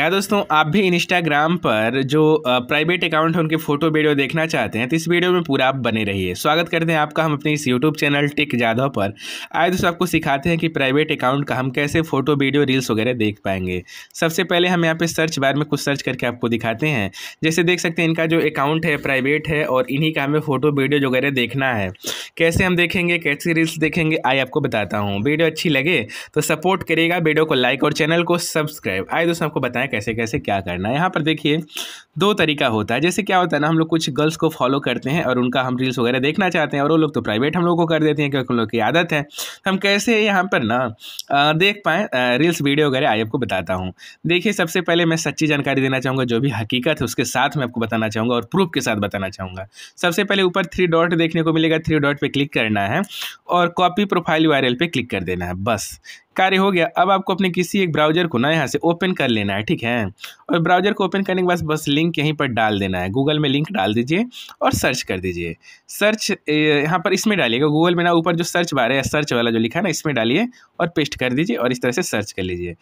क्या दोस्तों आप भी इंस्टाग्राम पर जो प्राइवेट अकाउंट है उनके फोटो वीडियो देखना चाहते हैं तो इस वीडियो में पूरा आप बने रहिए स्वागत करते हैं आपका हम अपने इस यूट्यूब चैनल टिक जाधव पर आए दोस्तों आपको सिखाते हैं कि प्राइवेट अकाउंट का हम कैसे फोटो वीडियो रील्स वगैरह देख पाएंगे सबसे पहले हम यहाँ पे सर्च बार में कुछ सर्च करके आपको दिखाते हैं जैसे देख सकते हैं इनका जो अकाउंट है प्राइवेट है और इन्हीं का हमें फोटो वीडियो वगैरह देखना है कैसे हम देखेंगे कैसे रील्स देखेंगे आई आपको बताता हूँ वीडियो अच्छी लगे तो सपोर्ट करिएगा वीडियो को लाइक और चैनल को सब्सक्राइब आए दोस्तों आपको बताएं कैसे कैसे क्या करना है यहाँ पर देखिए दो तरीका होता है जैसे क्या होता है ना हम लोग कुछ गर्ल्स को फॉलो करते हैं और उनका हम रील्स वगैरह देखना चाहते हैं और वो लोग तो प्राइवेट हम लोग को कर देते हैं क्योंकि उन लोग की आदत है तो हम कैसे यहाँ पर ना देख पाएँ रील्स वीडियो वगैरह आई आपको बताता हूँ देखिए सबसे पहले मैं सच्ची जानकारी देना चाहूँगा जो भी हकीकत है उसके साथ मैं आपको बताना चाहूँगा और प्रूफ के साथ बताना चाहूँगा सबसे पहले ऊपर थ्री डॉट देखने को मिलेगा थ्री डॉट पर क्लिक करना है और कॉपी प्रोफाइल वायरल पर क्लिक कर देना है बस कार्य हो गया अब आपको अपने किसी एक ब्राउजर को ना यहाँ से ओपन कर लेना है ठीक है और ब्राउजर को ओपन करने के बाद बस लिंक यहीं पर डाल देना है गूगल में लिंक डाल दीजिए और सर्च कर दीजिए सर्च यहाँ पर इसमें डालिएगा गूगल में ना ऊपर जो सर्च बार है या सर्च वाला जो लिखा है ना इसमें डालिए और पेस्ट कर दीजिए और इस तरह से सर्च कर लीजिए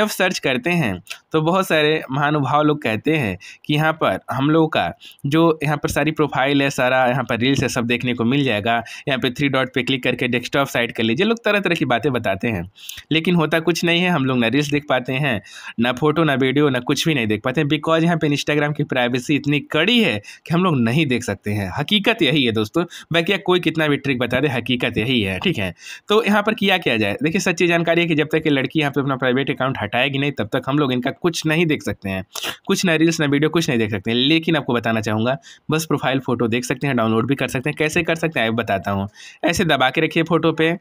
जब सर्च करते हैं तो बहुत सारे महानुभाव लोग कहते हैं कि यहाँ पर हम लोगों का जो यहाँ पर सारी प्रोफाइल है सारा यहाँ पर रील्स है सब देखने को मिल जाएगा यहाँ पर थ्री डॉट पर क्लिक करके डेस्कटॉप साइड कर लीजिए लोग तरह तरह की बातें बताते हैं लेकिन होता कुछ नहीं है हम लोग ना रील्स देख पाते हैं ना फोटो ना वीडियो ना कुछ भी नहीं देख पाते हैं बिकॉज यहाँ पे इंस्टाग्राम की प्राइवेसी इतनी कड़ी है कि हम लोग नहीं देख सकते हैं हकीकत यही है दोस्तों बाकी कोई कितना भी ट्रिक बता दे हकीकत यही है ठीक है तो यहाँ पर किया क्या जाए देखिए सच्ची जानकारी है कि जब तक ये लड़की यहाँ पर अपना प्राइवेट अकाउंट हटाएगी नहीं तब तक हम लोग इनका कुछ नहीं देख सकते हैं कुछ ना रील्स ना वीडियो कुछ नहीं देख सकते हैं लेकिन आपको बताना चाहूँगा बस प्रोफाइल फ़ोटो देख सकते हैं डाउनलोड भी कर सकते हैं कैसे कर सकते हैं बताता हूँ ऐसे दबा के रखिए फ़ोटो पे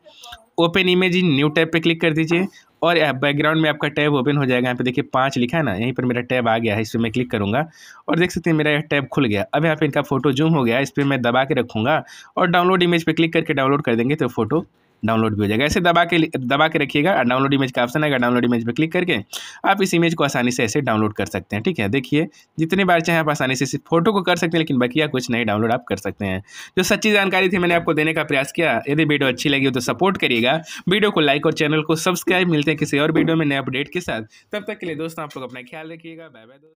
open image in new tab पे क्लिक कर दीजिए और बैकग्राउंड में आपका टैब ओपन हो जाएगा यहाँ पे देखिए पाँच लिखा है ना यहीं पर मेरा टैब आ गया है इस पर मैं क्लिक करूँगा और देख सकते हैं मेरा यह टैब खुल गया अब यहाँ पे इनका फोटो जूम हो गया इस पर मैं दबा के रखूँगा और डाउनलोड इमेज पर क्लिक करके डाउनलोड कर देंगे तो फोटो डाउनलोड भी हो जाएगा ऐसे दबा के दबा के रखिएगा डाउनलोड इमेज का ऑप्शन आएगा डाउनलोड इमेज पर क्लिक करके आप इस इमेज को आसानी से ऐसे डाउनलोड कर सकते हैं ठीक है देखिए जितनी बार चाहे आप आसानी से सिर्फ फोटो को कर सकते हैं लेकिन बकिया कुछ नहीं डाउनलोड आप कर सकते हैं जो सच्ची जानकारी थी मैंने आपको देने का प्रयास किया यदि वीडियो अच्छी लगी हो तो सपोर्ट करिएगा वीडियो को लाइक और चैनल को सब्सक्राइब मिलते हैं किसी और वीडियो में नए अपडेट के साथ तब तक के लिए दोस्तों आप लोग अपना ख्याल रखिएगा बाय बाय